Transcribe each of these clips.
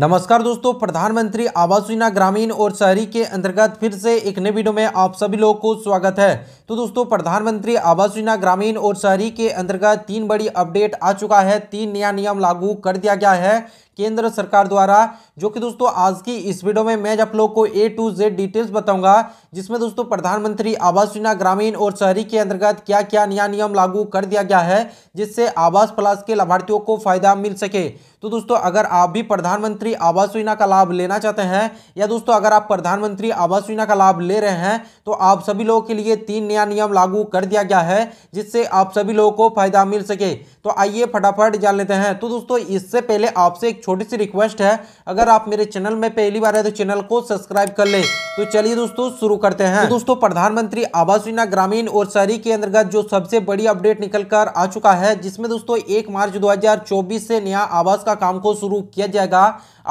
नमस्कार दोस्तों प्रधानमंत्री आवास योजना ग्रामीण और शहरी के अंतर्गत फिर से एक नए वीडियो में आप सभी लोगों को स्वागत है तो दोस्तों प्रधानमंत्री आवास योजना ग्रामीण और शहरी के अंतर्गत तीन बड़ी अपडेट आ चुका है तीन नया नियम लागू कर दिया गया है केंद्र सरकार द्वारा जो कि दोस्तों आज की इस वीडियो में मैं आप लोग को ए टू जेड डिटेल्स बताऊंगा जिसमें दोस्तों प्रधानमंत्री आवास योजना ग्रामीण और शहरी के अंतर्गत क्या क्या नया नियम लागू कर दिया गया है जिससे आवास प्लास के लाभार्थियों को फायदा मिल सके तो दोस्तों अगर आप भी प्रधानमंत्री आवास योजना का लाभ लेना चाहते हैं या दोस्तों अगर आप प्रधानमंत्री आवास योजना का लाभ ले रहे हैं तो आप सभी लोगों के लिए तीन नया नियम लागू कर दिया गया है जिससे आप सभी लोगों को फायदा मिल सके तो आइए फटाफट जान लेते हैं तो दोस्तों इससे पहले आपसे एक छोटी सी रिक्वेस्ट है अगर आप मेरे चैनल में पहली बार है तो चैनल को सब्सक्राइब कर ले तो चलिए दोस्तों शुरू करते हैं तो दोस्तों प्रधानमंत्री आवास योजना ग्रामीण और शहरी के अंतर्गत जो सबसे बड़ी अपडेट निकल कर आ चुका है जिसमें दोस्तों एक मार्च दो से नया आवास का काम को शुरू किया जाएगा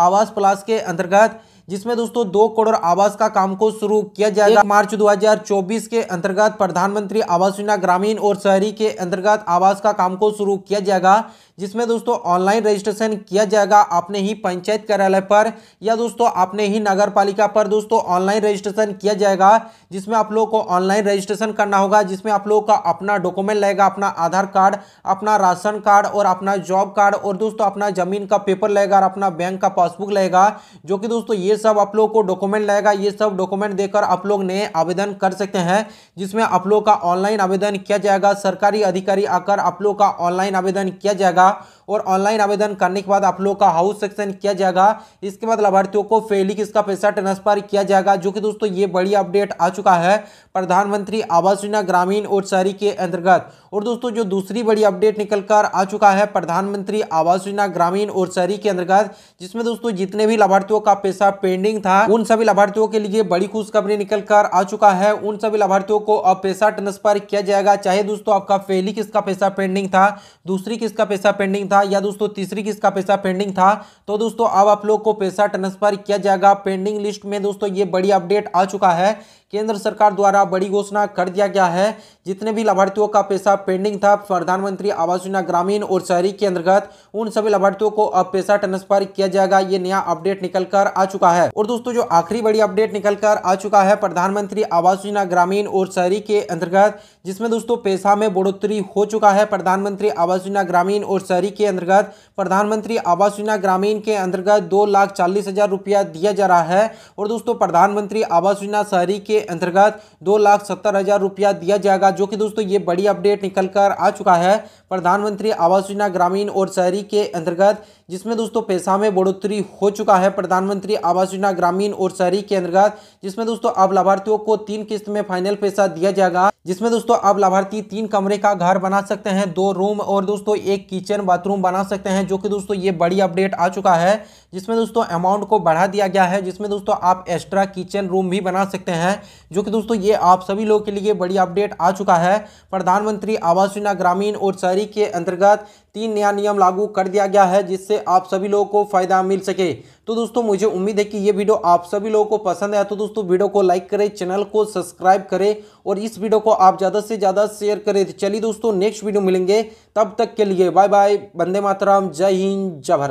आवास प्लास के अंतर्गत जिसमें दोस्तों दो करोड़ आवास का काम को शुरू किया जाएगा मार्च 2024 के अंतर्गत प्रधानमंत्री आवास योजना ग्रामीण और शहरी के अंतर्गत आवास का काम को शुरू किया जाएगा जिसमें दोस्तों ऑनलाइन रजिस्ट्रेशन किया जाएगा अपने ही पंचायत कार्यालय पर या दोस्तों अपने ही नगर पालिका पर दोस्तों ऑनलाइन रजिस्ट्रेशन किया जाएगा जिसमें आप लोगों को ऑनलाइन रजिस्ट्रेशन करना होगा जिसमें आप लोगों का अपना डॉक्यूमेंट लगेगा अपना आधार कार्ड अपना राशन कार्ड और अपना जॉब कार्ड और दोस्तों अपना जमीन का पेपर लगेगा और अपना बैंक का पासबुक लगेगा जो कि दोस्तों ये सब आप लोग को डॉक्यूमेंट लगेगा ये सब डॉक्यूमेंट देकर आप लोग नए आवेदन कर सकते हैं जिसमें आप लोग का ऑनलाइन आवेदन किया जाएगा सरकारी अधिकारी आकर आप लोग का ऑनलाइन आवेदन किया जाएगा और ऑनलाइन आवेदन करने के बाद आप लोगों का हाउस सेक्शन किया जाएगा इसके बाद लाभार्थियों को फेली किसका पैसा ट्रांसफर किया जाएगा जो कि दोस्तों ये बड़ी अपडेट आ चुका है प्रधानमंत्री आवास योजना ग्रामीण और शहरी के अंतर्गत और दोस्तों जो दूसरी बड़ी अपडेट निकल कर आ चुका है प्रधानमंत्री आवास योजना ग्रामीण और शहरी के अंतर्गत जिसमें दोस्तों जितने भी लाभार्थियों का पैसा पेंडिंग था उन सभी लाभार्थियों के लिए बड़ी खुशखबरी निकल कर आ चुका है उन सभी लाभार्थियों को अब पैसा ट्रांसफर किया जाएगा चाहे दोस्तों आपका पहली किसका पैसा पेंडिंग था दूसरी किसका पैसा पेंडिंग था था या दोस्तों तीसरी किस्त का पैसा पेंडिंग था तो दोस्तों अब आप लोग को पैसा ट्रांसफर किया जाएगा पेंडिंग लिस्ट में दोस्तों ये बड़ी अपडेट आ चुका है केंद्र सरकार द्वारा बड़ी घोषणा कर दिया गया है जितने भी लाभार्थियों का पैसा पेंडिंग था प्रधानमंत्री आवास योजना ग्रामीण और शहरी के अंतर्गत उन सभी लाभार्थियों को अब पैसा ट्रांसफर किया जाएगा ये नया अपडेट निकल कर आ चुका है और दोस्तों जो आखिरी बड़ी अपडेट निकल कर आ चुका है प्रधानमंत्री आवास योजना ग्रामीण और शहरी के अंतर्गत जिसमें दोस्तों पैसा में बढ़ोतरी हो चुका है प्रधानमंत्री आवास योजना ग्रामीण और शहरी के अंतर्गत प्रधानमंत्री आवास योजना ग्रामीण के अंतर्गत दो लाख चालीस हजार रुपया दिया जा रहा है और दोस्तों प्रधानमंत्री आवास योजना शहरी के अंतर्गत दो लाख सत्तर हज़ार रुपया दिया जाएगा जो कि दोस्तों ये बड़ी अपडेट निकल कर आ चुका है प्रधानमंत्री आवास योजना ग्रामीण और शहरी के अंतर्गत जिसमें दोस्तों पैसा में बढ़ोतरी हो चुका है प्रधानमंत्री आवास योजना ग्रामीण और शहरी के अंतर्गत जिसमें दोस्तों अब लाभार्थियों को तीन किस्त में फाइनल पैसा दिया जाएगा जिसमें दोस्तों अब लाभार्थी तीन कमरे का घर बना सकते हैं दो रूम और दोस्तों एक किचन बाथरूम बना सकते हैं जो कि दोस्तों ये बड़ी अपडेट आ चुका है जिसमें दोस्तों अमाउंट को बढ़ा दिया गया है जिसमें दोस्तों आप एक्स्ट्रा किचन रूम भी बना सकते हैं जो कि दोस्तों ये आप सभी लोगों के लिए बड़ी अपडेट आ चुका है प्रधानमंत्री आवास योजना ग्रामीण और शहरी के अंतर्गत तीन नया नियम लागू कर दिया गया है जिससे आप सभी लोगों को फायदा मिल सके तो दोस्तों मुझे उम्मीद है कि ये वीडियो आप सभी लोगों को पसंद आया तो दोस्तों वीडियो को लाइक करें चैनल को सब्सक्राइब करें और इस वीडियो को आप ज़्यादा से ज़्यादा शेयर करें तो चलिए दोस्तों नेक्स्ट वीडियो मिलेंगे तब तक के लिए बाय बाय वंदे मातराम जय हिंद जय भारत